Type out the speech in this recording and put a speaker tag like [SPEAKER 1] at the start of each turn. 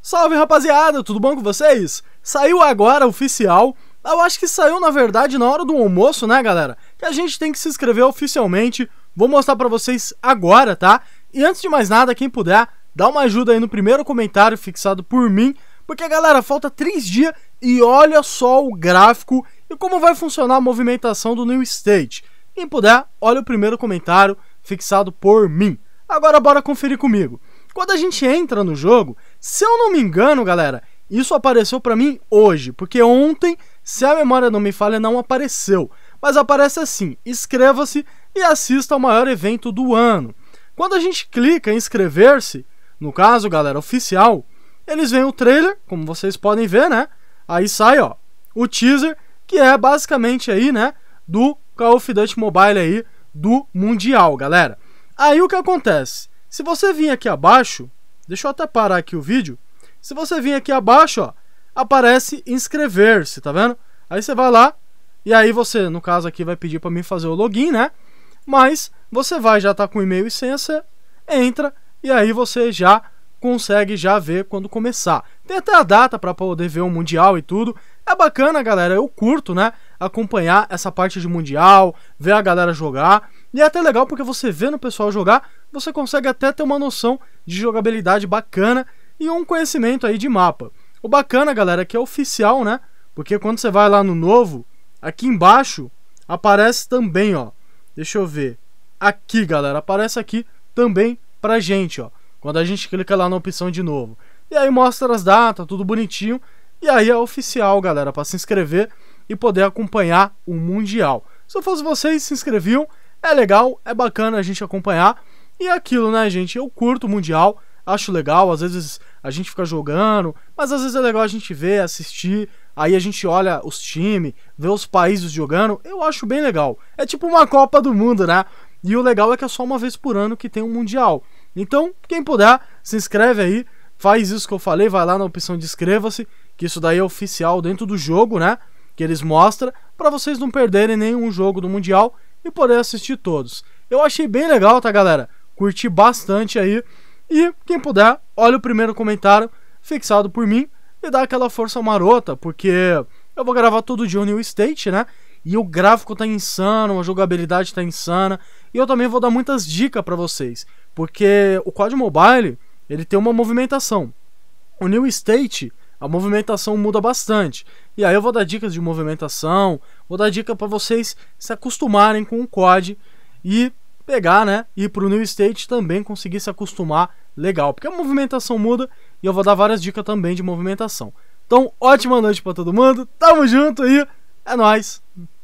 [SPEAKER 1] Salve rapaziada, tudo bom com vocês? Saiu agora oficial. Eu acho que saiu na verdade na hora do almoço, né, galera? Que a gente tem que se inscrever oficialmente. Vou mostrar para vocês agora, tá? E antes de mais nada, quem puder, dá uma ajuda aí no primeiro comentário fixado por mim, porque galera, falta 3 dias e olha só o gráfico e como vai funcionar a movimentação do New State. Quem puder, olha o primeiro comentário fixado por mim. Agora bora conferir comigo. Quando a gente entra no jogo, se eu não me engano, galera, isso apareceu para mim hoje, porque ontem, se a memória não me falha, não apareceu. Mas aparece assim: inscreva-se e assista ao maior evento do ano. Quando a gente clica em inscrever-se, no caso, galera, oficial, eles veem o trailer, como vocês podem ver, né? Aí sai, ó, o teaser, que é basicamente aí, né, do Call of Duty Mobile aí do Mundial, galera. Aí o que acontece? Se você vir aqui abaixo, deixa eu até parar aqui o vídeo. Se você vir aqui abaixo, ó, aparece inscrever-se, tá vendo? Aí você vai lá e aí você, no caso aqui, vai pedir para mim fazer o login, né? Mas você vai já tá com e-mail e senha, entra e aí você já consegue já ver quando começar. Tem até a data para poder ver o mundial e tudo. É bacana, galera. Eu curto, né? Acompanhar essa parte de mundial, ver a galera jogar. E é até legal porque você vendo o pessoal jogar, você consegue até ter uma noção de jogabilidade bacana e um conhecimento aí de mapa. O bacana, galera, é que é oficial, né? Porque quando você vai lá no novo, aqui embaixo aparece também, ó. Deixa eu ver. Aqui, galera, aparece aqui também pra gente, ó. Quando a gente clica lá na opção de novo. E aí mostra as datas, tudo bonitinho. E aí é oficial, galera, para se inscrever e poder acompanhar o Mundial. Se eu fosse vocês, se inscreviam. É legal, é bacana a gente acompanhar. E é aquilo, né, gente? Eu curto o Mundial, acho legal, às vezes a gente fica jogando, mas às vezes é legal a gente ver, assistir, aí a gente olha os times, vê os países jogando, eu acho bem legal. É tipo uma Copa do Mundo, né? E o legal é que é só uma vez por ano que tem um Mundial. Então, quem puder, se inscreve aí, faz isso que eu falei, vai lá na opção de inscreva-se, que isso daí é oficial dentro do jogo, né? Que eles mostram, para vocês não perderem nenhum jogo do Mundial e poder assistir todos. Eu achei bem legal, tá, galera? curti bastante aí. E quem puder, olha o primeiro comentário fixado por mim e dá aquela força marota, porque eu vou gravar todo dia o New State, né? E o gráfico tá insano, a jogabilidade tá insana, e eu também vou dar muitas dicas para vocês, porque o COD Mobile, ele tem uma movimentação. O New State, a movimentação muda bastante. E aí eu vou dar dicas de movimentação, vou dar dica para vocês se acostumarem com o COD e pegar, né? E pro New State também conseguir se acostumar legal, porque a movimentação muda e eu vou dar várias dicas também de movimentação. Então, ótima noite para todo mundo. Tamo junto aí. É nós.